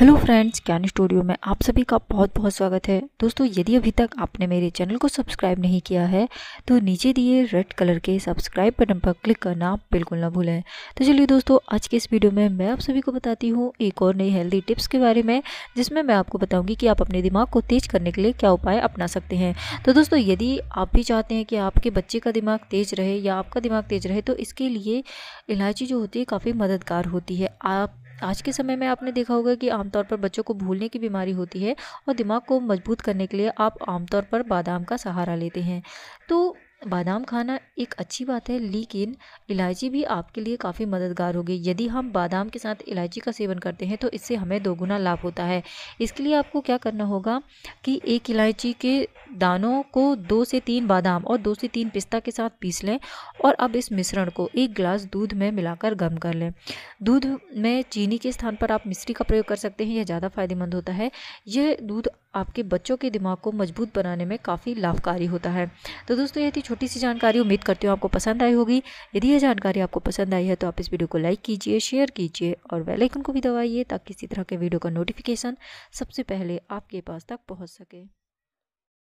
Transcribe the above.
hello friends ज्ञान studio में आप सभी का बहुत बहुत स्वागत है दोस्तों यदि अभी तक आपने मेरे चैनल को सब्सक्राइब नहीं किया है तो नीचे दिए रेड कलर के सब्सक्राइब बटन पर क्लिक करना बिल्कुल ना भूलें तो चलिए दोस्तों आज के इस वीडियो में मैं आप सभी को बताती हूँ एक और नई हेल्दी टिप्स के बारे में जिसमें मैं आपको बताऊँगी कि आप अपने दिमाग को तेज़ करने के लिए क्या उपाय अपना सकते हैं तो दोस्तों यदि आप भी चाहते हैं कि आपके बच्चे का दिमाग तेज़ रहे या आपका दिमाग तेज़ रहे तो इसके लिए इलायची जो होती है काफ़ी मददगार होती है आप आज के समय में आपने देखा होगा कि आमतौर पर बच्चों को भूलने की बीमारी होती है और दिमाग को मजबूत करने के लिए आप आमतौर पर बादाम का सहारा लेते हैं तो बादाम खाना एक अच्छी बात है लेकिन इलायची भी आपके लिए काफ़ी मददगार होगी यदि हम बादाम के साथ इलायची का सेवन करते हैं तो इससे हमें दोगुना लाभ होता है इसके लिए आपको क्या करना होगा कि एक इलायची के दानों को दो से तीन बादाम और दो से तीन पिस्ता के साथ पीस लें और अब इस मिश्रण को एक गिलास दूध में मिलाकर गर्म कर लें दूध में चीनी के स्थान पर आप मिश्री का प्रयोग कर सकते हैं यह ज़्यादा फ़ायदेमंद होता है यह दूध आपके बच्चों के दिमाग को मजबूत बनाने में काफ़ी लाभकारी होता है तो दोस्तों ये थी छोटी सी जानकारी उम्मीद करती हूँ आपको पसंद आई होगी यदि यह जानकारी आपको पसंद आई है तो आप इस वीडियो को लाइक कीजिए शेयर कीजिए और वेलाइकन को भी दबाइए ताकि इसी तरह के वीडियो का नोटिफिकेशन सबसे पहले आपके पास तक पहुँच सके